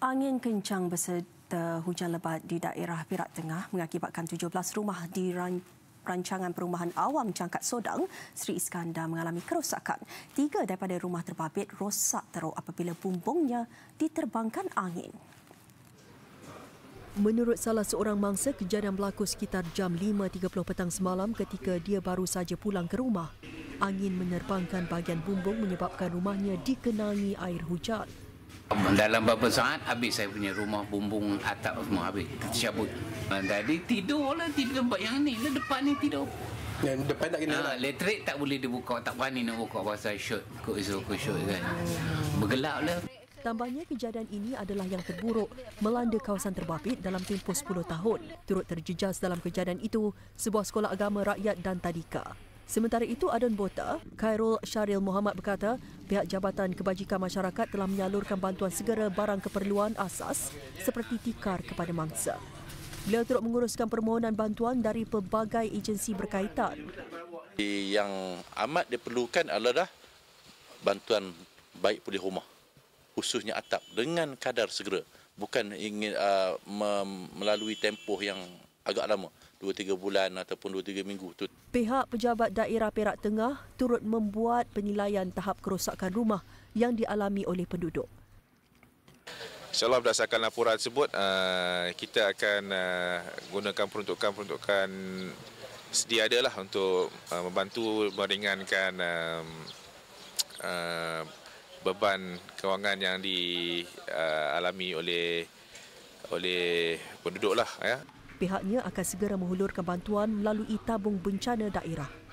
Angin kencang berserta hujan lebat di daerah Perak Tengah mengakibatkan 17 rumah di ran- rancangan perumahan awam Cangkat Sodang, Sri Iskandar mengalami kerosakan. Tiga daripada rumah terbabit rosak teruk apabila bumbungnya diterbangkan angin. Menurut salah seorang mangsa, kejadian berlaku sekitar jam 5.30 petang semalam ketika dia baru saja pulang ke rumah. Angin menerbangkan bahagian bumbung menyebabkan rumahnya dikenangi air hujan. Dalam beberapa saat habis saya punya rumah bumbung atap semua habis tercabut. Ah, jadi tidurlah tidur tempat yang ni lah depan ni tidur. Yang depan tak kena ha, Elektrik tak boleh dibuka Tak berani nak buka Pasal shoot Kok isu kok shoot kan Bergelap lah Tambahnya kejadian ini adalah yang terburuk melanda kawasan terbabit dalam tempoh 10 tahun. Turut terjejas dalam kejadian itu sebuah sekolah agama rakyat dan tadika. Sementara itu, Adun Bota, Khairul Syaril Muhammad berkata, pihak Jabatan Kebajikan Masyarakat telah menyalurkan bantuan segera barang keperluan asas seperti tikar kepada mangsa. Beliau turut menguruskan permohonan bantuan dari pelbagai agensi berkaitan. Yang amat diperlukan adalah bantuan baik pulih rumah, khususnya atap dengan kadar segera. Bukan ingin uh, melalui tempoh yang agak lama 2 3 bulan ataupun 2 3 minggu tu. Pihak pejabat daerah Perak Tengah turut membuat penilaian tahap kerosakan rumah yang dialami oleh penduduk. InsyaAllah berdasarkan laporan tersebut, uh, kita akan uh, gunakan peruntukan-peruntukan sedia ada lah untuk uh, membantu meringankan um, beban kewangan yang dialami oleh oleh penduduk lah. Ya pihaknya akan segera menghulurkan bantuan melalui tabung bencana daerah.